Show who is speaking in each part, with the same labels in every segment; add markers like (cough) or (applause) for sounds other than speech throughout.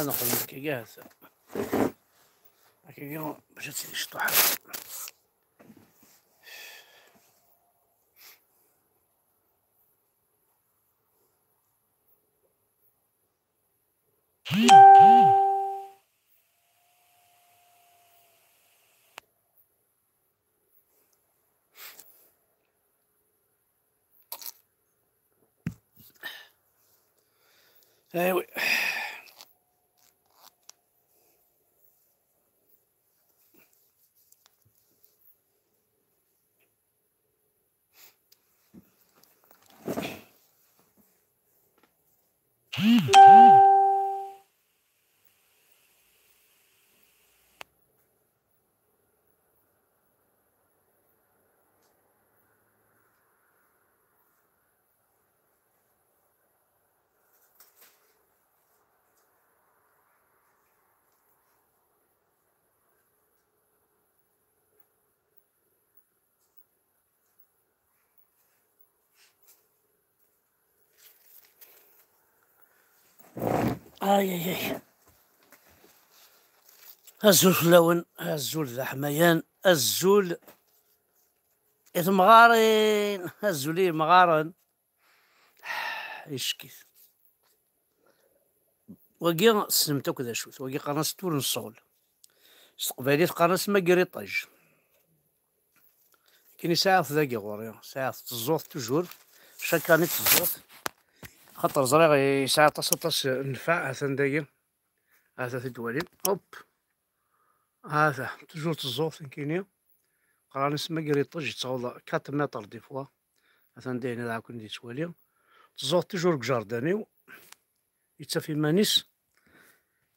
Speaker 1: انا حرمك جاهزه لكن باش تصير اي اي اي الزول فلاون الزول ذا حميان الزول مغارين الزولي مغارن (sighs) يشكي وقي سلمت كذا شوت وقي قناص تور نصول استقبالي قناص ما قريطاج كيني ساعة ذاك غوريا ساعة تزوط توجور شكاني تزوط خطر زريغ يسعى طاش طاش نفع هاذا نداير هاذا في دوالين هوب هاذا توجور تزور فين كاينين قراني سما كيري طج تصاولا كات متر دي فوا هاذا نداير هنا كون دي توالي تزور تجور كجاردانيو يتا في مانيس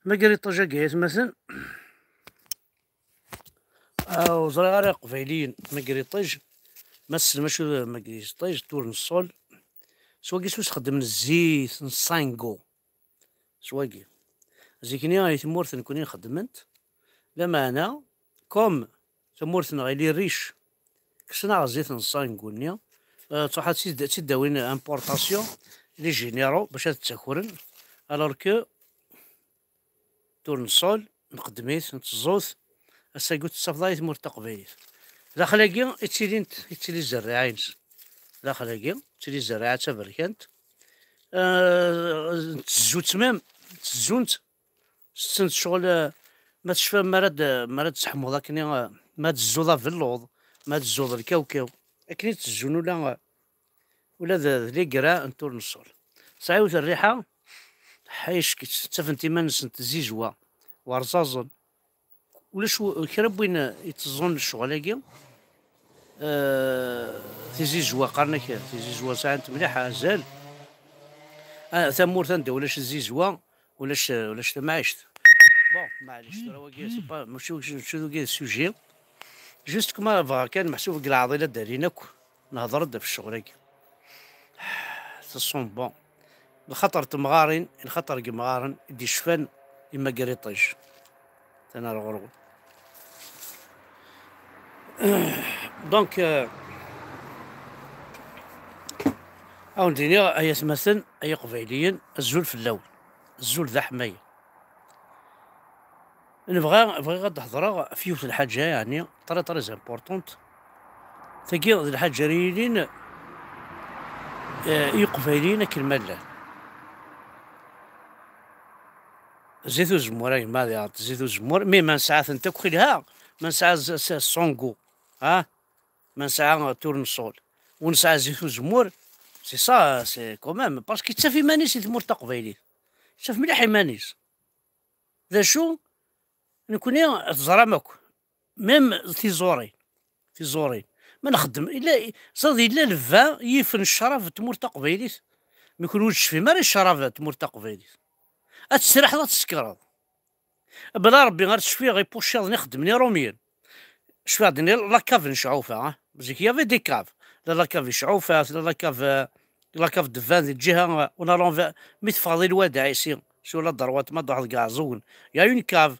Speaker 1: ما كيري طجا كايت مثلا او آه، زريغ قبيلين ما كيري طج ما تسلمش ما كيري طج تور نصول سواقي شو تخدم الزيت نصانكو سواقي زيكني هاي تمورث نكوني خدمت لما انا كوم تمورت غيلي ريش كسنا زيت نصانكو نيا آه، صح تروح تداوين امبورطاسيون لي جينيرو باش تتاكورن الوغ كو تورنسول نقدميت نتزوث اسا قلت صفضايت مور تقبيليت داخل كي اتسيدين يتسيلي الزراعين داخل هاكي تري الزراعة تا بركانت نتزو آه، تمام تزونت ستنت شغل ما تشفى ما رد ما رد تحمو لكني ما تزو في اللوض ما تزو ذا الكاوكاو اكني تزون ولا ولا ذا لي قرا نتور نصول صعيوت الريحة حايش كي تفنتي ما نسنت زيجوا ورزازن ولا شو كربوين يتزون الشغل هاكي آه، تيجي جوا قرنك تيجي جوا ساعات مليحه زال انا آه، ثمور تندو ولاش تزي جوا ولاش ولاش عشت بون معليش ترى واكي سي با ماشي شنو كي السوجي جوست كما فا كان محسوب كاع العضله دارين اك نهضر في الشغل هكا سون بون الخطر تمغارين الخطر كمغارن دي شفان اما قريطيش تنا الغرغل دونك euh, او ندير ايا سمسن ايا قبيليا الزول في اللون الزول ذا حمايه نبغى بغي غاد هضره في يوت الحاجه يعني طري طري زامبورطونت تاكي الحاجه ريلين آه، يقفايلين كلمة لا زيتو زمور راهي ماذا زيتو زمور مي ما نسعى ثنتك خليها ما نسعى الصونكو ها ما نسعى تورنسول ونسعى زيت وزمور سي سا سي كومام باسكو تسافي مانيس تمور تقبيلي تساف مليح مانيس ذا شو نكوني تزرامك ميم في زوري في زوري ما نخدم الا صاد الا لفا يفن الشرف تمور تقبيلي ما يكونوش في مالي الشرف تمور تقبيلي اتسرح لا تسكر بلا ربي غير تشفي غيبوشي غنخدم ني روميل شويه غادي لاكاف نشعوفها بزيك يافي دي كاف لا كاف شعوفات لا كاف لا كاف دفان ديال الجهه ولا لونفا ميت فاضي الوادع يسير شو لا دروات ما واحد كاع زون يا اون كاف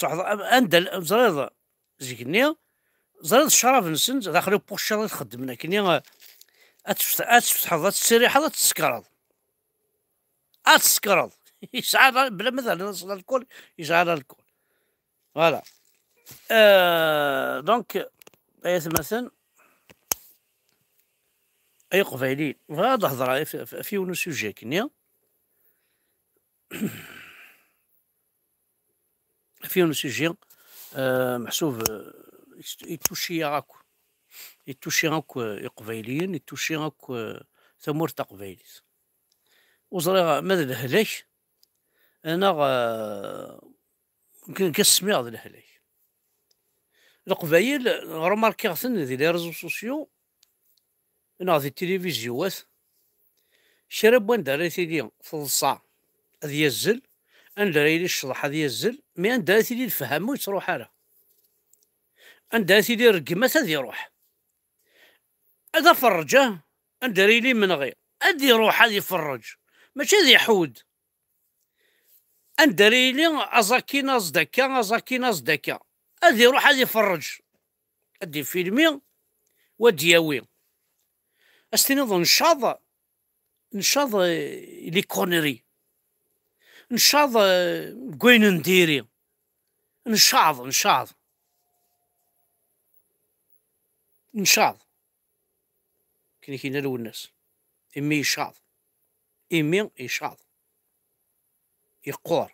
Speaker 1: تروح آه، آه، اندل زريض زيك ني زريض الشراب نسن داخلو بوشر تخدمنا كني اتفتح هذا السريحه هذا تسكرض اتسكرض (laughs) يسعى بلا مثلا نصل الكل يسعى الكل فوالا آه، دونك ايه مثلا اي قبيلين وهذا هضره في ونو سوجي كنيا في ونو سوجي نعم. (clears throat) آه، محسوب آه، يتوشي راكو يتوشي راكو آه، قبيليين يتوشي راكو تاع قبيلين وزرا ماذا الهلاك انا كنسمي هذا الهلاك القبايل رماركيغتن ديال لي ريزو سوسيو ناضي التلفزيون واس شرب وين داري سيدي فلصا هذا الزل ان داري لي الشضح هذا يزل مي ان داري سيدي الفهم ويش روح انا ان داري سيدي الرقمات هذا يروح هذا فرجه ان داري لي من غير هذا يروح هذا فرج ماشي ذي حود ان داري لي ازاكي ناز داكا ازاكي ناز داكا ادي يروح هذا يفرج هذا فيلمي ودياوي أستنى تنظن نشاض نشاض لي كونيري نشاض كوين نديري نشاض نشاض نشاض كيني كينا لو الناس امي يشاض امي يشاض يقور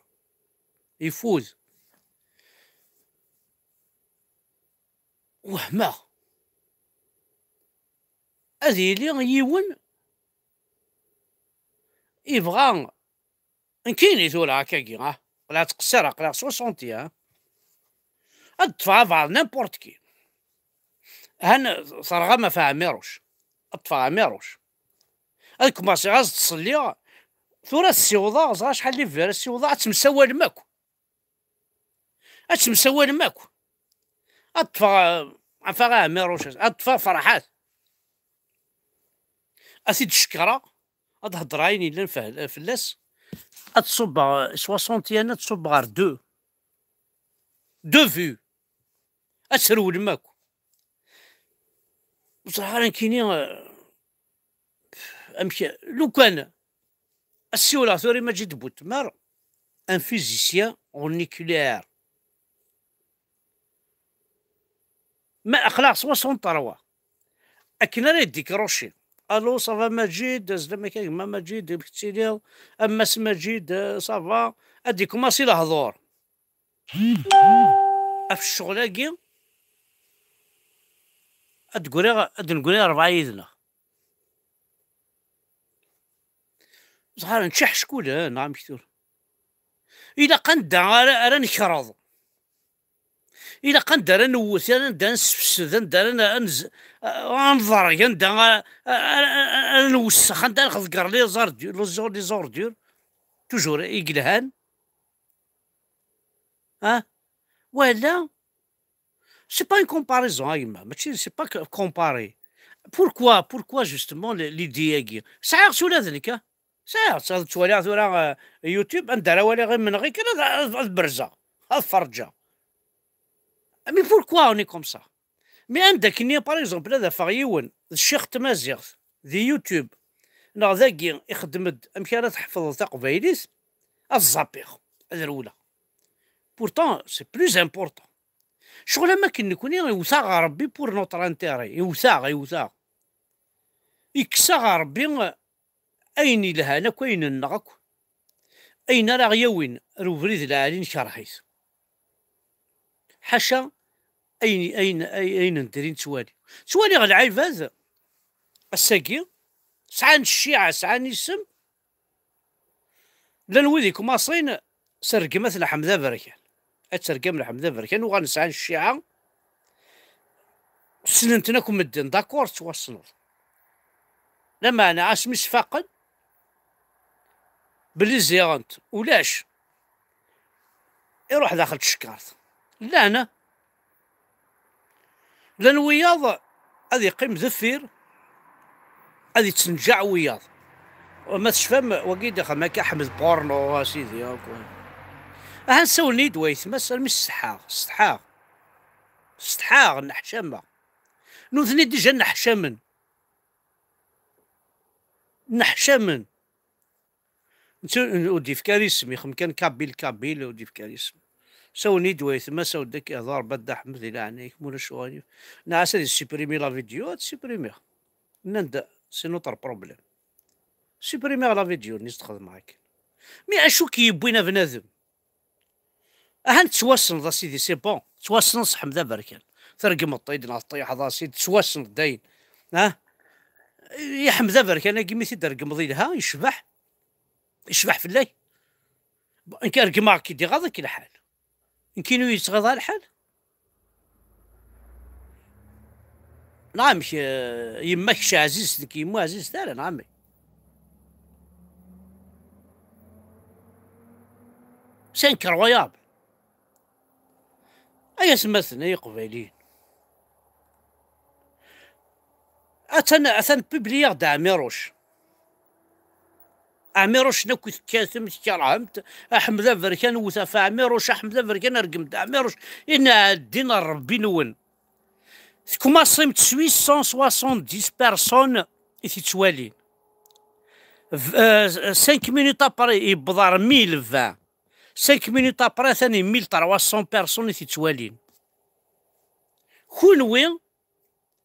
Speaker 1: يفوز وهمه أذيلي يون يبغى نكيني ثولا كاكي ها ولا تقصر قلا سوسونتي ها الطفا فار نيمبورت كي هان صرغا ما فاها ميروش الطفا ميروش هاك ما سي غاز تصلي ثورا السيوضا غزا شحال لي فيرا السيوضا تمسوا الماكو تمسوا الماكو الطفا عفاها ميروش الطفا فرحات اسيد الشكره هاد الهضرايين الا فلاس تصب 60 تصب غير دو دو فيو اسرول ماك بصراحه انا كيني امشي لو كان جيت ماجد مار ان فيزيسيان اونيكولير ما اخلاق 63 اكن راه ديكروشي الو صافا مجيد زعما كاين ما مجيد بتيلي اما اس مجيد صافا اديك ماسي الهضور اف الشغلاكي ادقولي ادنقولي ربعه يدنا صحا نشح شكون نعم كثير الا قندا راني نكرض الا قا نوث نوت ندار نسفسد ندار نضر ندار نوسخ ندار خذكر لي زاردور لي زوردور توجور يقلهان ها ولا سي با اون كومباريزون ايما ماشي سي با كومباري بوركوا بوركوا جوستومون لي دياكي ساعه ولا ذنك ساعه توالي ثورا يوتيوب ندار والي غير من غير كذا برزه الفرجه مي بوركوا اوني كوم سا مي عندك ني باغ اكزومبل هذا فغيون الشيخ تمازيغ دي يوتيوب نا ذاكي يخدم امشي راه تحفظ تقبايليس الزابيغ هذا الاولى بورتون سي بلوز امبورتون شغل ما كان نكون يوثاغ ربي بور نوتر انتيري يوثاغ يوثاغ يكساغ ربي اين لهانا كاين النغك اين راه غيوين روفريد العالي شرحيس حاشا اين اين اين ندري نتوالي غا العايف هذا الساقي سعان الشيعه سعان السم لان ويديك ماصين سرقمت لحمذا بركان اتسرقم لحمذا بركان وغنسعان الشيعه سننتناكم مدن داكور توصلوا لما انا مش فاقد بلي زيرانت ولاش يروح داخل تشكارت لا انا لان وياض غادي يقيم زفير هذه تنجع وياض وما تشفم وكيد ما احمد بورنو سيدي هاك ها نيد ويث ما مش السحاغ السحاغ السحاغ نحشمه نوثني ديجا نحشمن نحشمن نتو ودي في كاريسمي خم كان كابيل كابيل ودي في كاريسمي سوني دويت ما سو ديك بدا حمد حمدي يعني عليك مولا شواني نعس هادي سيبريمي لا فيديو سيبريميها نند سي نوتر بروبليم سيبريمي لا فيديو نيس تخدم هاك مي اشو يبوينا بنادم اهان تواصل ذا سيدي سي بون تواصل صح ذا بركان ترقم الطيد نطيح ذا سيدي تواصل الدين ها يا حمزه بركان رقم تيدرقم ضيلها يشبح يشبح في الليل ان كان رقمها كيدي كي الحال يمكن يتغضى الحال نعم آه، يماك شي عزيز لك يمو عزيز تالا نعمي سان كروياب ايا سمثنا يا قبيلين اتن اتن ببليغ دا ميروش أميروش نكوث كاسم كرهمت أحمد أفركان وثفا أميروش أحمد أفركان أرقمت أميروش إن الدين ربي نون كما صمت سويس 170 بيرسون يتوالين آه، 5 مينوت أبري يبضر 1020 5 مينوت أبري ثاني 1300 بيرسون يتوالين كون وين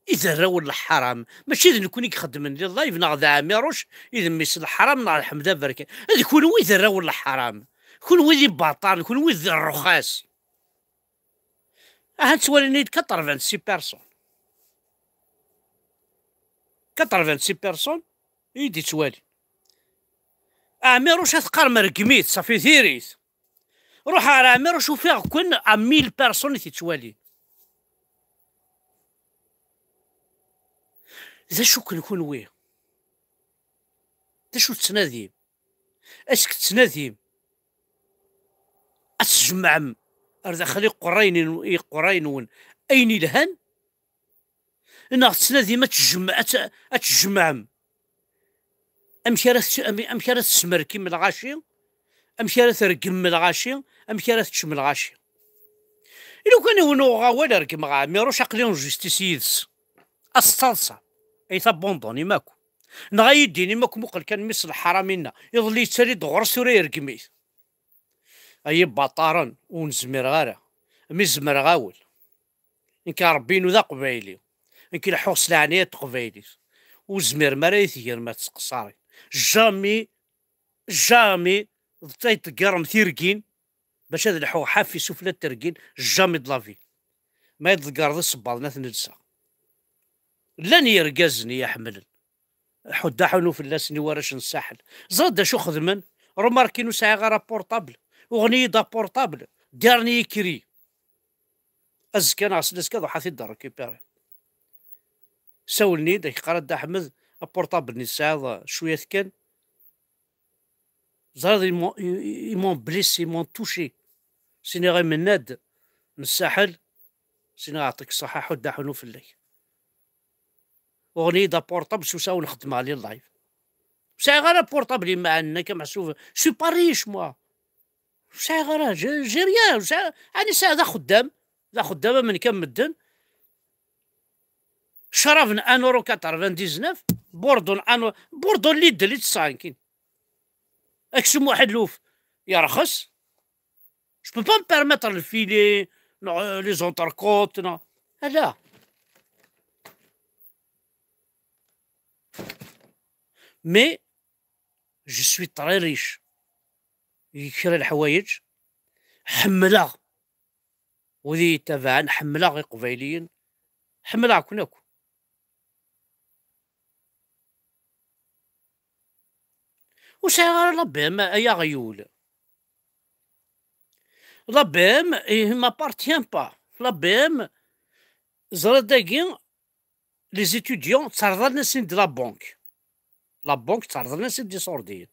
Speaker 1: إذا يزهراو الحرام ماشي اذا كون يخدم لايف ناغ ذا عميروش اذا ميس الحرام ناغ الحمد لله بركان هذا كون وي يزهراو الحرام كون وي ذي باطان كون وي ذي الرخاص هاد سوالي نيد فانسي بيرسون فانسي بيرسون يدي توالي اميروش اثقار مرقميت صافي ثيريت روح على اميروش وفيه كون أميل بيرسون اللي تتوالي ذا إذا شكل كنوي ذا شو تناديم أسك اش أسجمع أرد خلي قرين قرين أين الهن إن تناديم أتجمع أتجمع أمشي رث أمشي راس سمر كم الغاشي أمشي رث رقم الغاشي أمشي راس تشم الغاشي إلو كان هو نوغا ولا رقم غا ميروش عقلي جوستيسيدس أستلصا يتابوندوني ماكو نغاي يديني ماكو مقل كان مثل الحرامينا يظل يتسري دغرس ولا يرقمي اي بطارن ونزمر غارة مزمر غاول انك ربينو ذا قبايلي انك الحوص لعنيات قبايلي وزمر مريث يثير ما تسقصاري جامي جامي ضطيت قرم ثيرقين باش هذا الحو حافي سفلة ترقين جامي دلافي ما يتذكر ذا الصباط ناث لن يرقزني يحمل حد حنو اللسني ورش نساحل زاد شو خدمن رماركي نسعى غير بورطابل اغنية دا بورطابل دارني يكري ازكى نعس ازكى ضحى في الدار سولني داك قرا دا احمد البورطابل نسعى شويه كان زاد يمون بليس يمون توشي سيني غير مناد نساحل سيني عطيك الصحه حد حنو في الليل اغنيه دا بورطابل سوسه ونخدمها لي اللايف ساعي غير بورتابل ما عندنا شوف سو با ريش موا ساعي غير جي ريان انا ساي ذا خدام ذا خدامه من كم مدن شرفنا انورو 99 بوردون انو بوردون لي دليت سانكين اكسم واحد لوف يرخص جو با مبارميتر الفيلي لي زونتركوت لا مي جو سوي طري ريش يكري الحوايج حملا وذي تبعا حملا غير قبيليين حملا كون اكو وسعر ربهم يا غيول ربهم إيه ما بارتيان با ربهم زرد داكي لي زيتيديون تسرض سين دي لا بونك لا بونك تعرض لنا دي سورديين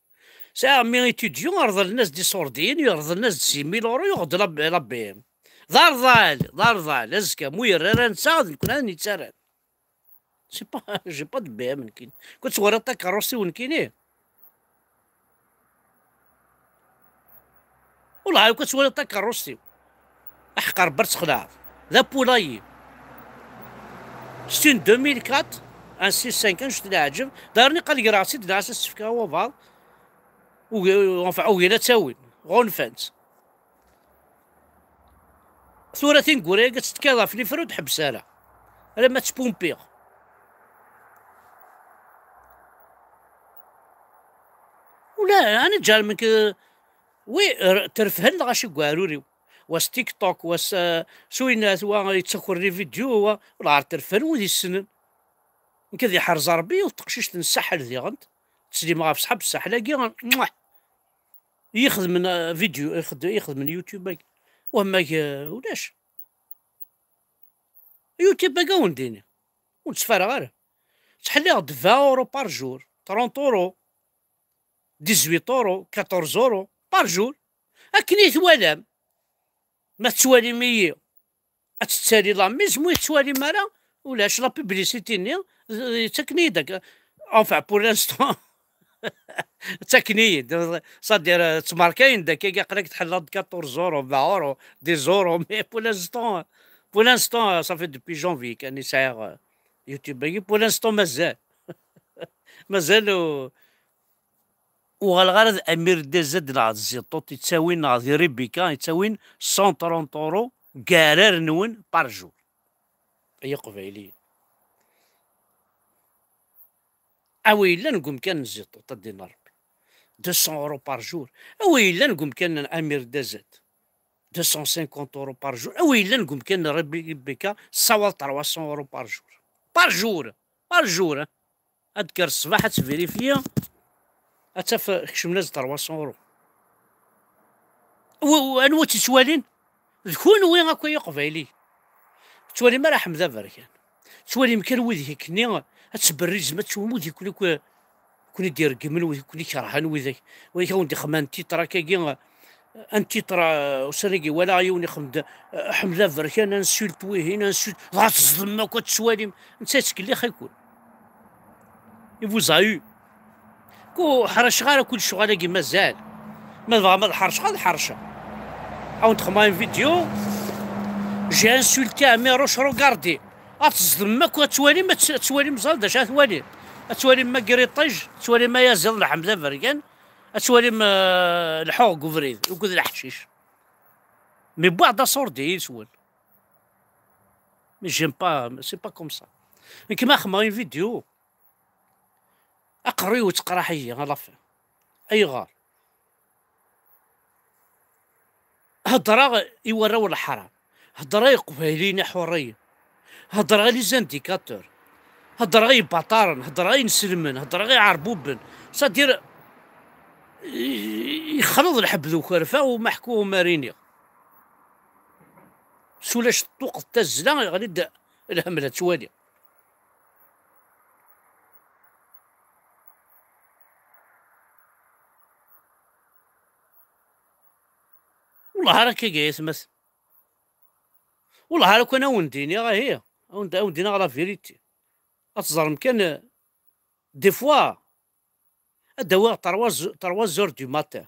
Speaker 1: سي مي ايتيديون عرض الناس دي سورديين يعرض الناس سي ميل اورو يغد ربي دار ضال دار ضال ازكا موير راه نكون انا نتسارد سي با جي با دبي منكين كنت صور تا كاروسي ونكيني والله كنت صور تا كاروسي احقر برت خلاف ذا بولاي ستين 2004 ان انسي سانكان شفت العجب دارني قال لي راسي دعس السفكه هو فال بعض وغيلا تاوين غونفانت ثورة تنقول هي كتتكاضى في الفرود حبسالة على ما بيغ ولا انا جال منك وي ترفهن غاش كواروري واس تيك توك واس آه، سوينات وا يتسخر لي فيديو ولا عرفت ترفهن ودي السنن نكذي حرز ربي وتقشيش نسحل ذي غنت تسلي مغاف صحاب السحلة السحلاقي يخذ من آه، فيديو يخذ يخذ من يوتيوب وهما ولاش يوتيوب باقا ونديني ونتسفارى غير تحلي غد 20 اورو بار جور 30 اورو 18 اورو 14 اورو بار جور اكنيت ولام ما تسوالي مي اتسالي لا ميز مو مالا ولاش لا بيبليسيتي ني تكنيدك اونفا بور لانستون تكنيد صدير تماركين داك قراك تحل 14 زورو 4 اورو دي زورو مي بور لانستون بور لانستون صافي دوبي جونفي كان ساير يوتيوب بور لانستون مازال (laughs) مازال وغالغرض امير دي زد زيد الزيطوط يتساوي نعاد ريبيكا يتساوي 130 اورو كارير نون بار جور هي قبيليه اويلا نقوم كان نزيد طوطا دينار 200 اورو بار جور اويلا نقوم كان امير دازات 250 اورو بار جور اويلا نقوم كان ربي بك صوال 300 اورو بار جور بار جور بار جور اذكر الصباح تفيريفيا اتف كشمنا 300 اورو وانوا تسوالين شكون وين راكو يقبايلي توالي ما راح حمزه بركان توالي مكان هيك ني تبرز ما تشومود يكون كون يدير قمل ويكون يكرهن وذاك ويك وندي خمان تيترا كاكي ان تيترا وسريكي ولا عيوني خمد حمله فركان انسولت ويهين انسولت غاس الظلمه كتسوالي نساتك اللي خيكون زايو كو حرش غير كل شغاله كي مازال ما بغا ما الحرش غير الحرشه او نتخمم فيديو جي انسولتي امي روش روغاردي غتصدم ماك وتوالي ما تولي مزال اش تولي تولي ما قريطيج تولي ما يزال لحم ذا فريقان اتوالي ما الحوق وفريد وكذا الحشيش مي بعض سوردي يسول مي جيم با سي با كوم سا كيما اون فيديو اقري وتقرا حيه غلافي اي غار هضره يوراو الحرام هضره يقبلين حريه هضر غير لي زانديكاتور هضر غير بطارن هضر غير نسلمن هضر غير عربوبن صدير يخلط الحب ذو كرفه ومحكوه حكوه مارينيا سولاش الطوق تا الزلا غادي الهمله توالي والله راك كي مس والله راك انا ونديني راه هي وندينا لا فيريتي اتزرم كان دي فوا ادوار تروز تروز زور دو ماتان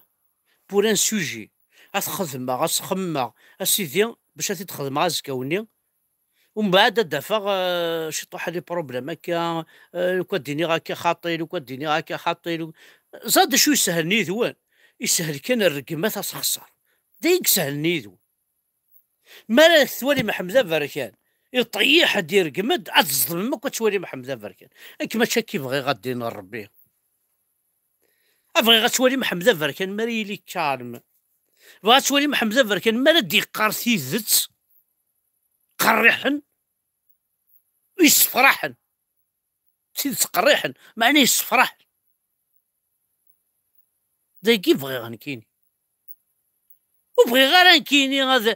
Speaker 1: بور ان سوجي اتخدم اتخممها اسيدي باش تخدم عازكا وني ومن بعد دافغ آه، شي طوح لي بروبليم هكا آه، لو كان ديني هكا خاطي لو كان ديني هكا خاطي زاد شو يسهل نيذوان يسهل كان الرقمات خسر ديك سهل نيذو مالا ثواني محمد بركان يطيح دير قمد اتظلمك وتولي محمد فركان كما كي بغي غادي نربي ابغي غتولي محمد فركان مريلي كارم بغا تولي محمد فركان مالا ديقار تيزت قريحن ويسفرحن تيزت قريحن معناه داي كيف بغي غنكيني وبغي غير نكيني غادي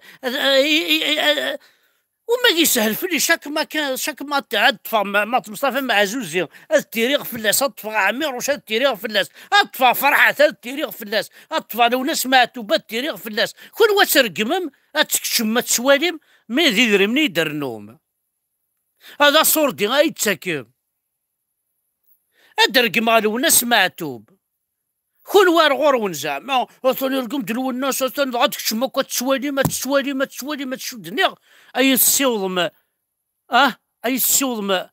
Speaker 1: وما يسهل لي شاك ما كان شاك ما تعد تفا ما تمصى فما عزوز التيريغ فلاس الطفا عمير وش التيريغ فلاس الطفا فرحة التيريغ فلاس الطفا لو ناس ماتوا توبا التيريغ فلاس كل واسر قمم اتكشم ما تسواليم ما يدير من يدر النوم هذا صوردي غايتسكم ادرقم لو ناس ما كل وار غور زعما اصلا لكم دلو الناس اصلا غادي تشمك تسوالي ما تسوالي ما تسوالي ما تشدني اي سيوضم اه اي سيوضم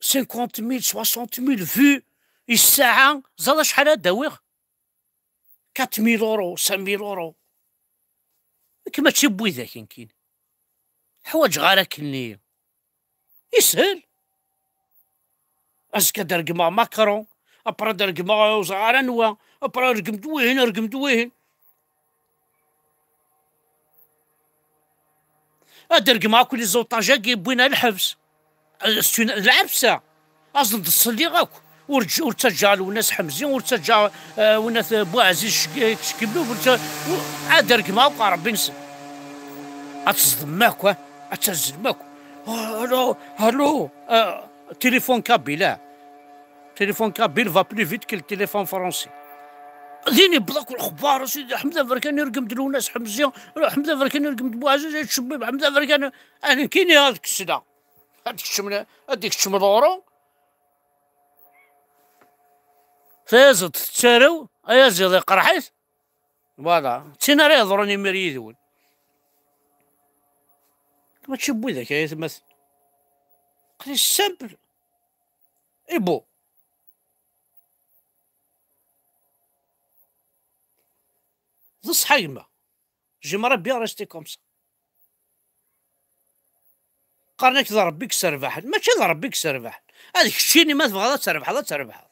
Speaker 1: 50 ميل 60 ميل فيو الساعة زاد شحال هاد داويغ 4000 اورو 5000 اورو كما تشبوي ذاك يمكن حوايج غارك كني يسهل ازكا درقما ماكرون ابرد رقم وصغار نوا ابرد رقم دوين رقم دوين ادرك مع كل زوطاجا بوينا الحبس العبسه اصلا تصلي غاك ورجع ورتجا وناس حمزين ورتجا آه، وناس بوعزيز شكبلو ادرك مع ربي نسى اتصدم معك اتسجل معك هلو هلو آه، تليفون كابي لا تليفون كابيل فا بلي فيت كي التليفون فرونسي ديني بلاك الخبار سيدي حمزه فركان يرقم ناس حمزه حمزه فركان يرقم بو عزيز الشباب حمزه فركان انا كيني هذيك السنه هذيك الشمله هذيك الشمله فازت تشارو ايا زيد قرحيت فوالا تينا راه يهضروني مريدون ما تشبو ذاك يا تمثل قلي السامبل اي بو بصح يما j'aimerais bien rester comme ça قرنك اذا ربي كسر واحد ماشي ضرب بيك كسر هذيك الشيني ما تبغى تسربح لا تسربح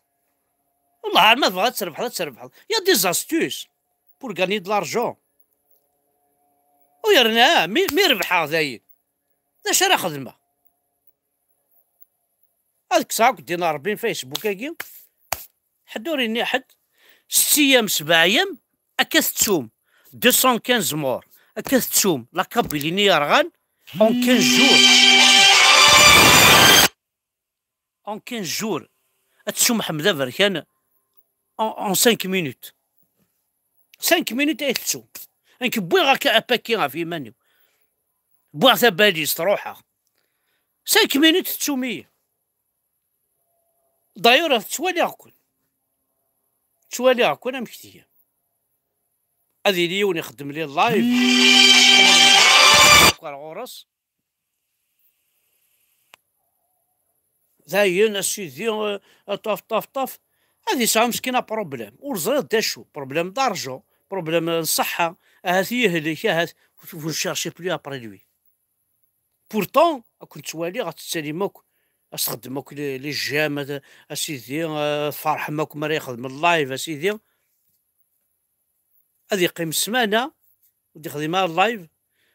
Speaker 1: والله ما تبغى تسربح لا تسربح يا دي زاستوس بور غاني د لارجون ويرنا مي مي ربح هذايا اش شرا خدمه هذيك ساعه كنت دينا ربي فيسبوك حدوريني حد ست ايام سبع ايام اكاستوم 215 مور اكاستوم لا كابيليني يرغان اون 15 جور اون 15 جور اتسوم حمدا بركان يعني اون 5 مينوت 5 مينوت اي تسوم انك بوي غاكا اباكي غا في مانيو بوغ تباليس تروحها 5 مينوت تسوميه دايور توالي غكون توالي غكون امكتيه هذه لي يخدم لي اللايف (laughs) غرس زاين اسيدي أه، طاف طاف طاف هذه ساعه مسكينه بروبليم ورزري دا بروبليم دارجو بروبليم الصحه هات يهلك هات ونشارشي بلي ابري لوي بورتون كنت توالي غتسالي اك استخدم اك لي جام اسيدي أه، فرح ماك مريخ من اللايف اسيدي هذه قيم سمانه ودي خدمة اللايف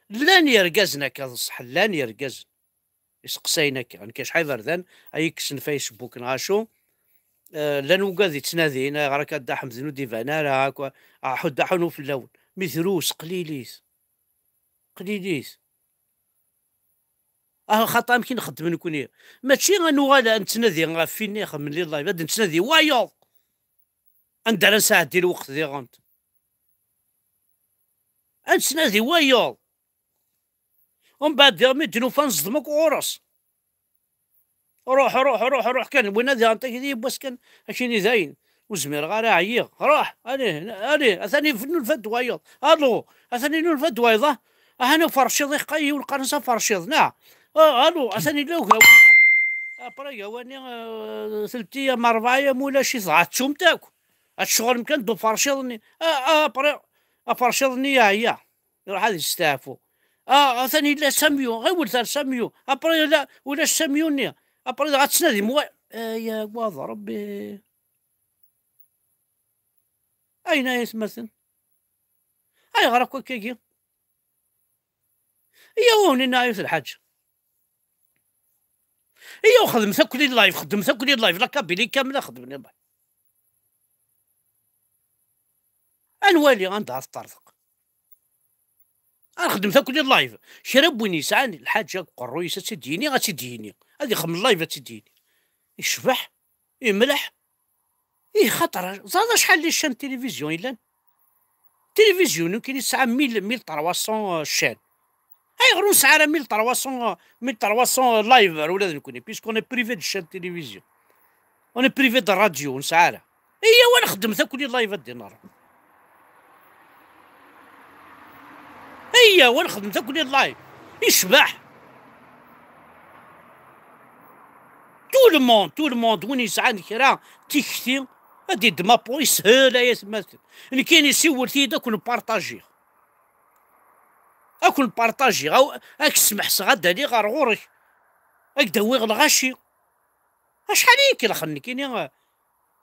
Speaker 1: لن يرقزنا صح لن يرجز يسقسينك عن يعني كاش حيفر ذن ايكس سن فيسبوك ناشو آه، لن وقاد تنادينا راك دا حمزنو ديفانا راك احد حنو في اللون مثروس قليليس قليليس اه خطا يمكن نخدم نكوني إيه. ماشي غنو غادا نتنادي غا فيني خمن لي اللايف غادي نتنادي وايو عندنا ساعه ديال الوقت ديال غونت انسنا تنادي واياض ومن بعد دير مد نوفا نصدمك وغرس روح روح روح روح كان بوينا ذا انت كذي بس كان هاشيني زاين وزمير غير عييغ روح اني اني اثاني فنو الفد وايض الو اثاني نو الفد وايض انا فرشيض يقي والقرنصة فرشيض نعم الو اثاني لو ابريا واني ثلتي مربعيه مولا شي شو تاكو هاد الشغل مكان دو فرشيضني ابرايا آه، آه، افرشضني يا هي يروح هذه ستافو اه ثاني لا ساميو غير ولد ساميو ابري لا ولا سميوني ابري غتسنادي مو آه يا واضح ربي اين مثلا اي غرق كيكي يا وين نايف الحاج يا خدمتها كل لايف خدمتها كل لايف لا كابيلي كامله خدمني لايف انوالي غندعس طرفك غنخدم ذاك كل لايف شرب وين يسعاني الحاجه قرويس تديني غتديني هادي يخدم اللايف تديني يشبح يملح ايه خطر زاد شحال لي شان تلفزيون الا تلفزيون كاين ميل 1000 1300 شان اي ميل ساعه 1300 1300 لايفر ولا نكوني بيسكو انا بريفي د شان تلفزيون انا بريفي د راديو نسعى اي وانا خدمت كل لايف ديال النهار هي خدمتك تاكل اللايف يشبح تو لو موند تو لو موند وين يسعى نكرا تيكتي هادي دما بو يسهل يا تماثل اللي كاين يسول تي داك نبارطاجي اكون نبارطاجي غا اك سمح غدا هادي غار غورك اك داوي غلغاشي اشحال يمكن خلني كاين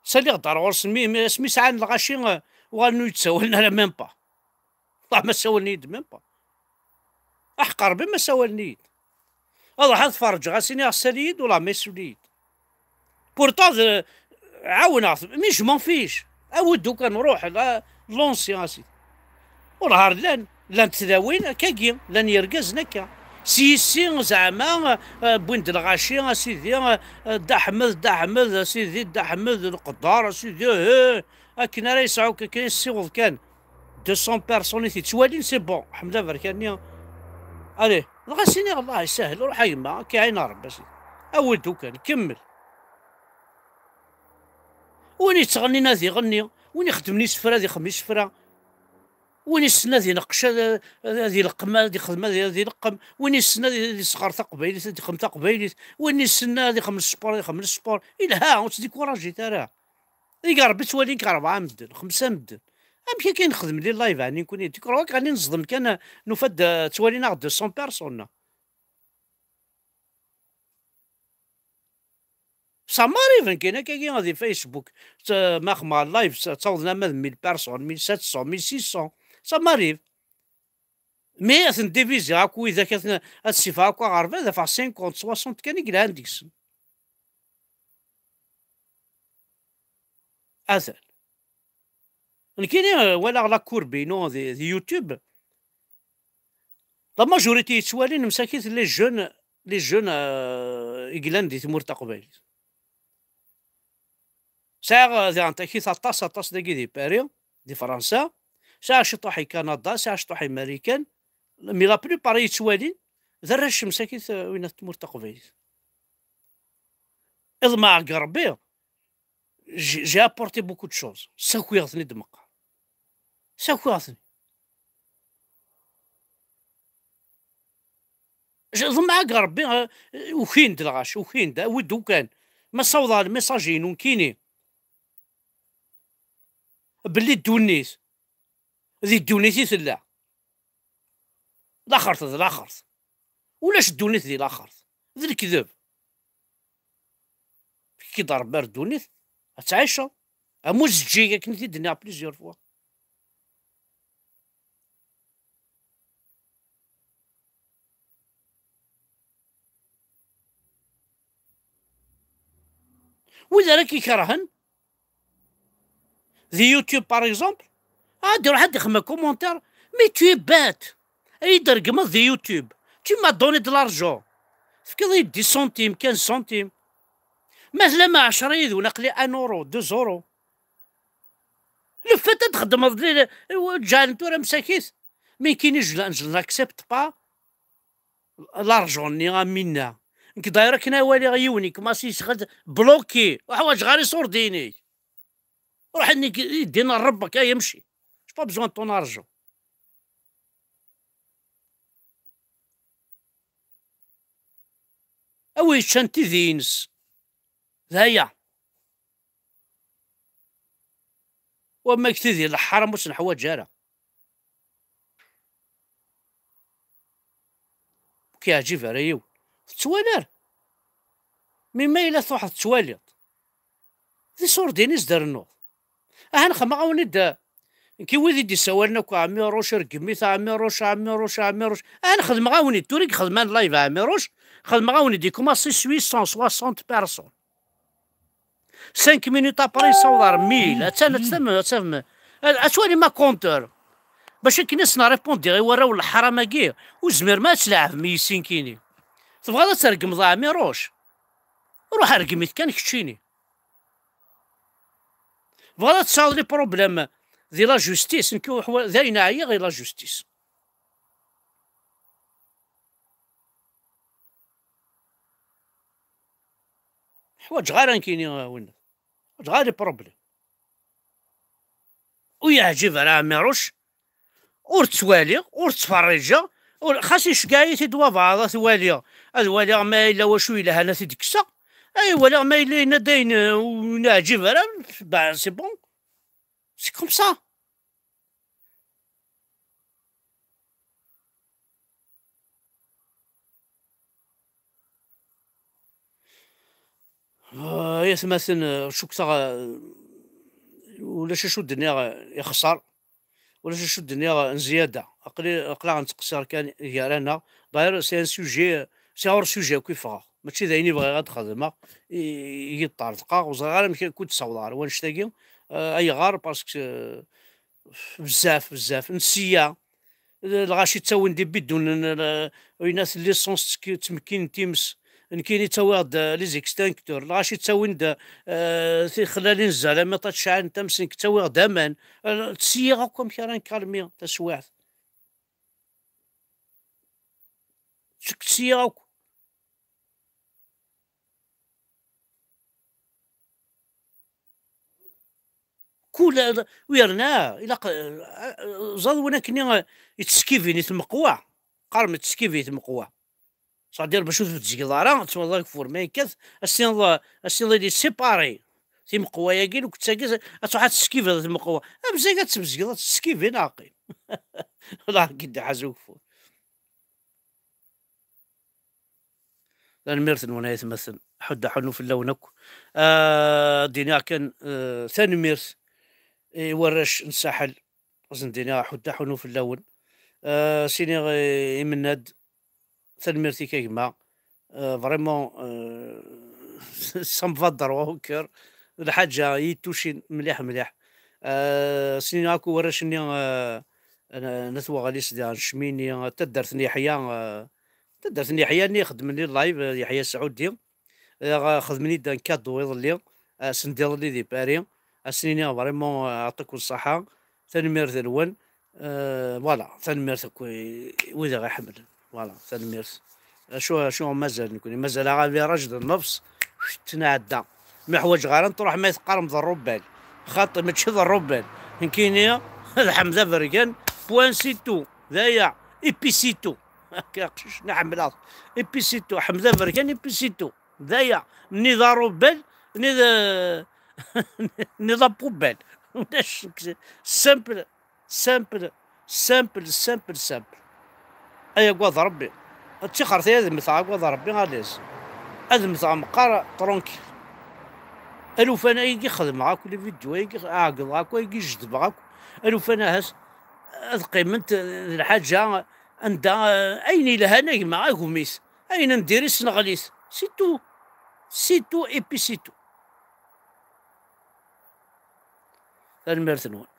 Speaker 1: سالي غدار غور سمي سمي ساعة الغاشي وغانو يتساولنا لا ميم با طاح ما ساولني يد ميم با احق ربي ما الله راح فرج غاسيني السليد ولا ما يسوليد بورتاز عاون مش ما فيش اودو كان نروح لونسي ولا ونهار لان لان تداوين كاكي لان يرقز نكا سي سي زعما آه، بوند الغاشي سيدي آه، دا حمد دا حمد سيدي دا حمد القدار سيدي آه، اكن راه يسعوك كاين السيغوف كان 200 بيرسون تتوالين سي بون حمد بركاني يعني اليه الغسيني الله يسهل روح يما كي عين بس اود كان كمل وين تغني نادي غني وين يخدمني سفرة ذي خمي سفرة وين السنة ذي نقشة ذي لقمة ذي خدمة ذي لقم وين يسنى ذي صغار تقبيليت ذي خمسة قبيلي وين السنة ذي خمس سبور ذي خمس سبور إلها وتدي كوراجي ترى ذي ربي أربعة مدن خمسة مدن امشي كي نخدم لي لايف يعني نكون ديك روحك غادي نصدم كان نفد توالينا غد 200 بيرسون سا ماريفن كاينه كاين غادي فيسبوك ماخما لايف تعوضنا ما 1000 بيرسون 1700 1600 سا ماري مي اثن ديفيزي هاكو اذا كانت السيف هاكو عارفه دافع 50 60 كان يقلها عندك اثن انا كاين ولا لا كوربينو دي, دي يوتيوب لا ماجوريتي يتوالين مساكيت لي جون لي جون يقلان دي تمور تقبيل ساعة ذي انت كي تطاس تطاس دي دي باري دي فرنسا ساعة شي كندا ساعة شي امريكان مي لا بلو باري يتوالين ذرا الشمس كي وين تمور تقبيل اضمع ربي جي ابورتي بوكو دو شوز ساكويغتني دمق chaque راسي ظن معاك ربي وخين دلغاش وخين دا ودو كان ما صوضا الميساجين ونكيني باللي الدونيس ذي الدونيس تلا لاخرت ذي لاخرت ولاش الدونيس ذي لاخرت ذي الكذب كي ضرب بار الدونيس تعيشها اموز جي كنتي دنيا بليزيور فوا واذا راك يكرهن آه، في يوتيوب باغ اكزومبل عادي روح عندي خما كومونتير مي تو بات يدرقمض في يوتيوب تي ما دوني د لارجون تفكر يدي سنتيم كان سنتيم مثلا ما عشرة يدو نقلي ان اورو دو اورو لو فات تخدم جان تورا مساكيت مي كينيش جل نجل نكسبت با لارجون ني غا منا نك دايرك ناوالي غيونيك ماسيش غد بلوكي وحوايج غاري يصور ديني روح انك يدينا لربك اي يمشي با بزوان تون ارجو اوي شانتي ذينس ذايا وما كتذي الحرم واش نحوى جارة كيعجب على يو تتوالر مما الا تروح تواليط دي صور دينيس دار النوض اها غاوني دا كي ويدي دي سوالنا كو عمي روش رقمي عمي روش عمي روش عمي روش أه، انا نخدم غاوني توريك خدمان لايف عمي روش خدم غاوني دي كوما سي سواسون بيرسون 5 مينوت ابري صور ميل تانا تسمى تسمى اتوالي ما كونتور باش كي ناس نريبوندي غير وراو الحرام كي وزمير ما تلعب ميسين كيني تبغى ترقم ضامي روش روح ارقمي كان كتشيني بغا تصاود لي بروبليم دي لا جوستيس حوا داينا عيا غير لا جوستيس حوايج غير كاينين آه، وين غير بروبليم ويعجب راه ميروش اور ورتفرجا خاصي تفرجا خاص بعضا تواليا ولا ما الا واش الا انا تدكسا اي ولا ما الا آه، انا داين ونعجب راه سي بون سي كوم سا آه، يا سماسن آه، شوك سا ولا شو الدنيا يخسر ولا شو الدنيا زياده اقلي اقلع تقصير كان هي رانا داير سي ان سوجي سي اور سوجي كيف فغا ماشي داين بغيت غنخدمها يطرطقا وزرا غير مكان كنت صودار ونشتاقي آه، غار باسكو بزاف بزاف نسيا الغاشي تاون دي بدون الناس اللي سونس تمكين تيمس نكيني تاواد لي زيكستانكتور الغاشي تاون في خلال تا تشعل تمسنك تاواد دمان تسيغ هكا كيران كالمي تسواعت تسيغ هكا كل ويرنا الى زاد وانا كني يتسكيفيني المقوى قرم تسكيفي تمقوى صادير باش تزيك دارا تسمى الله يكفر ما ينكث السين الله السين الله سيباري يا كيلو كنت ساكي تروح تسكيفي هذا المقوى امزيك تمزيك تسكيفي ناقي والله (laughs) كدا حازو كفور لان ميرتن وانا يتمثل حد حنو في اللونك آه دينا كان آه ثاني ميرتن إيه، نساحل وزن زندينا حدا حنو في اللون أه سيني يمند تنمرتي كيما أه فريمون فادر آه، (laughs) سمفضر وهوكر الحاجه يتوشي مليح مليح آه، سيني هاكو ورشني آه، انا نثوى غادي سدي شميني تدرتني يحيى تدرتني يحيى اني خدم لي اللايف يحيى السعودي خدمني دان كادو يظلي سندير لي دي باري اسنيني فريمون يعطيكم الصحه ثاني ميرث الاول آه، فوالا ثاني ميرث تنمير ويدا غيحمل فوالا ثاني ميرث شو شو مازال نكون مازال غير رجل النفس تنعدى ما حوايج غير تروح ما يتقارم (laughs) ذا الربان خاطر ماشي ذا الربان كينيا الحمزه فريكان بوان سيتو ذايا ايبيسيتو كيقشش نعمل سيتو حمزه فريكان سيتو ذايا مني ذا الربان ني ذا (laughs) نظام قبال ولاش سامبل سامبل سامبل سامبل سامبل ايا قواض ربي هادشي خرتي هذا مثلا قواض ربي غاليز هذا مثلا مقار ترونكيل الوف انا يجي خدم معاك لي فيديو يجي عاقل معاك ويجي جذب معاك الوف انا هاس منت الحاجة عند اين لهنا معاك وميس اين ندير سنغليس سيتو سيتو إبي سيتو እርስ በርስ እንሆን።